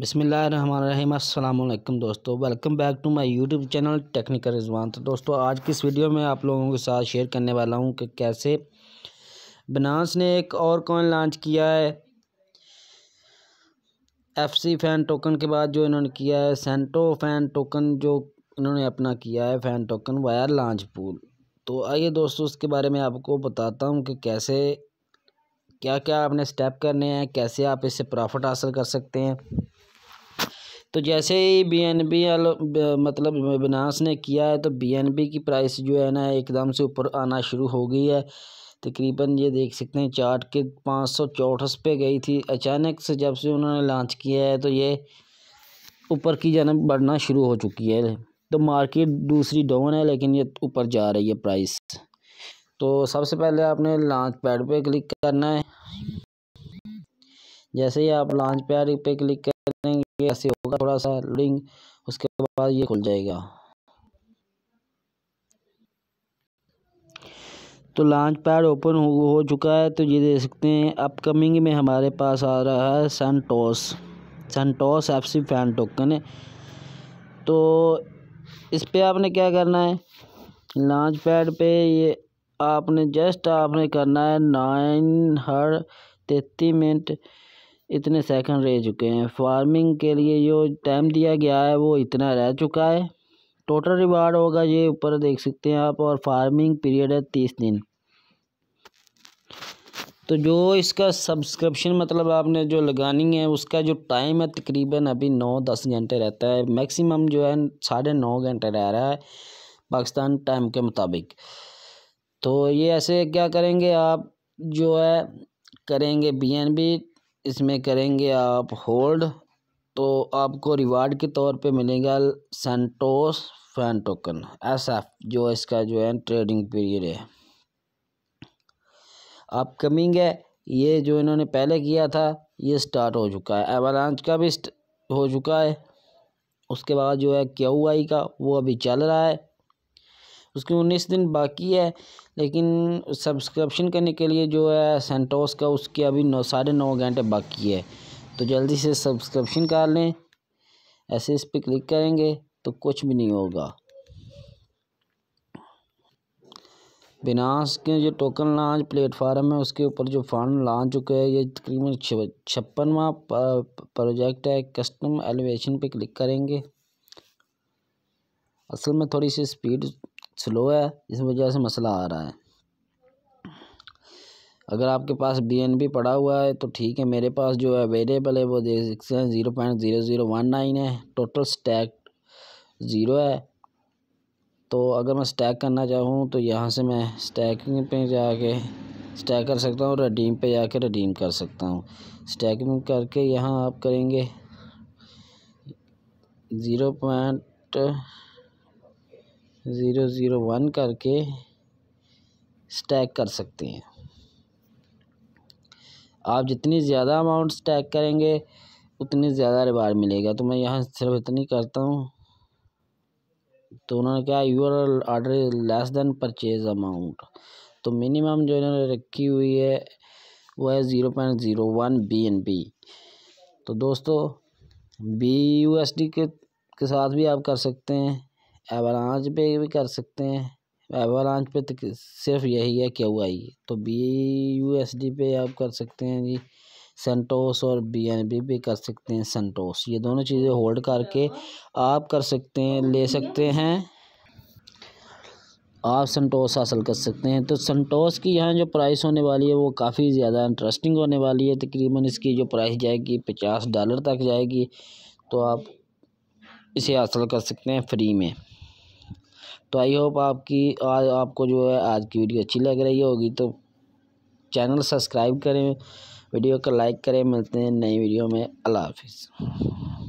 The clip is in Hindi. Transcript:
बसमिलकुम दोस्तों welcome back to my YouTube channel technical Rizwan तो दोस्तों आज की इस वीडियो में आप लोगों के साथ शेयर करने वाला हूं कि कैसे बनास ने एक और कॉइन लॉन्च किया है एफसी फैन टोकन के बाद जो इन्होंने किया है सेंटो फैन टोकन जो इन्होंने अपना किया है fan token via launch pool तो आइए दोस्तों उसके बारे में आपको बताता हूँ कि कैसे क्या क्या आपने स्टेप करने हैं कैसे आप इससे प्रॉफिट हासिल कर सकते हैं तो जैसे ही बी एन बी मतलब बिनास ने किया है तो बी एन बी की प्राइस जो है ना एकदम से ऊपर आना शुरू हो गई है तकरीबन ये देख सकते हैं चार्ट के पाँच सौ चौंठस पे गई थी अचानक से जब से उन्होंने लॉन्च किया है तो ये ऊपर की जानब बढ़ना शुरू हो चुकी है तो मार्केट दूसरी डाउन है लेकिन ये ऊपर जा रही है प्राइस तो सबसे पहले आपने लॉन्च पैड पे क्लिक करना है जैसे ही आप लॉन्च पैड पे क्लिक कर ये ऐसे होगा थोड़ा सा लोडिंग उसके बाद ये खुल जाएगा तो लॉन्च पैड ओपन हो, हो चुका है तो ये देख सकते हैं अपकमिंग में हमारे पास आ रहा है Santos Santos F C fan token है तो इस पर आपने क्या करना है लॉन्च पैड पे ये आपने जस्ट आपने करना है नाइन हर तेती मिनट इतने सेकंड रह चुके हैं फार्मिंग के लिए जो टाइम दिया गया है वो इतना रह चुका है टोटल रिवार्ड होगा ये ऊपर देख सकते हैं आप और फार्मिंग पीरियड है तीस दिन तो जो इसका सब्सक्रिप्शन मतलब आपने जो लगानी है उसका जो टाइम है तकरीबन अभी नौ दस घंटे रहता है मैक्सिमम जो है साढ़े नौ घंटे रह रहा है पाकिस्तान टाइम के मुताबिक तो ये ऐसे क्या करेंगे आप जो है करेंगे बी एन बी इसमें करेंगे आप होल्ड तो आपको रिवार्ड के तौर पे मिलेगा Santos fan token S F जो इसका जो है ट्रेडिंग पीरियड है आप कमिंग है ये जो इन्होंने पहले किया था ये स्टार्ट हो चुका है एवलांच का भी हो चुका है उसके बाद जो है क्यू आई का वो अभी चल रहा है उसके उन्नीस दिन बाकी है लेकिन सब्सक्रिप्शन करने के लिए जो है सेंटोस का उसके अभी नौ साढ़े नौ घंटे बाकी है तो जल्दी से सब्सक्रिप्शन कर लें ऐसे इस पर क्लिक करेंगे तो कुछ भी नहीं होगा बिनास के जो टोकन लॉन्च प्लेटफार्म है उसके ऊपर जो फंड लॉन्च चुके हैं ये तकरीबन छप्पनवा प्रोजेक्ट है कस्टम एलिवेशन पे क्लिक करेंगे असल में थोड़ी सी स्पीड स्लो है इस वजह से मसला आ रहा है अगर आपके पास बी एन बी पड़ा हुआ है तो ठीक है मेरे पास जो अवेलेबल है वो दे सकते हैं zero point zero zero one nine है टोटल स्टैक ज़ीरो है तो अगर मैं स्टैक करना चाहूँ तो यहाँ से मैं स्टैकिंग पे जाके स्टैक कर सकता हूँ रडीम पे जाके रडीम कर सकता हूँ स्टैकिंग करके यहाँ आप करेंगे zero point zero zero one करके स्टैक कर सकते हैं आप जितनी ज़्यादा अमाउंट स्टैक करेंगे उतनी ज़्यादा रिवार मिलेगा तो मैं यहाँ सिर्फ इतनी करता हूँ तो उन्होंने कहा your order less than purchase amount तो मिनिमम जो इन्होंने रखी हुई है वो है zero point zero one B N B तो दोस्तों बी यू एस डी के साथ भी आप कर सकते हैं एवरांज पे भी कर सकते हैं एवरांज पे तो सिर्फ यही है क्यू आई तो बी यू एस डी पे आप कर सकते हैं जी सेंटोस और बी एन बी पे कर सकते हैं सेंटोस ये दोनों चीज़ें होल्ड करके आप कर सकते हैं ले सकते हैं आप सेंटोस हासिल कर सकते हैं तो सेंटोस की यहाँ जो प्राइस होने वाली है वो काफ़ी ज़्यादा इंटरेस्टिंग होने वाली है तकरीबन इसकी जो प्राइस जाएगी पचास डॉलर तक जाएगी तो आप इसे हासिल कर सकते हैं फ्री में तो आई होप आपकी आज आपको जो है आज की वीडियो अच्छी लग रही होगी तो चैनल सब्सक्राइब करें वीडियो को लाइक करें मिलते हैं नई वीडियो में अल्लाह हाफिज़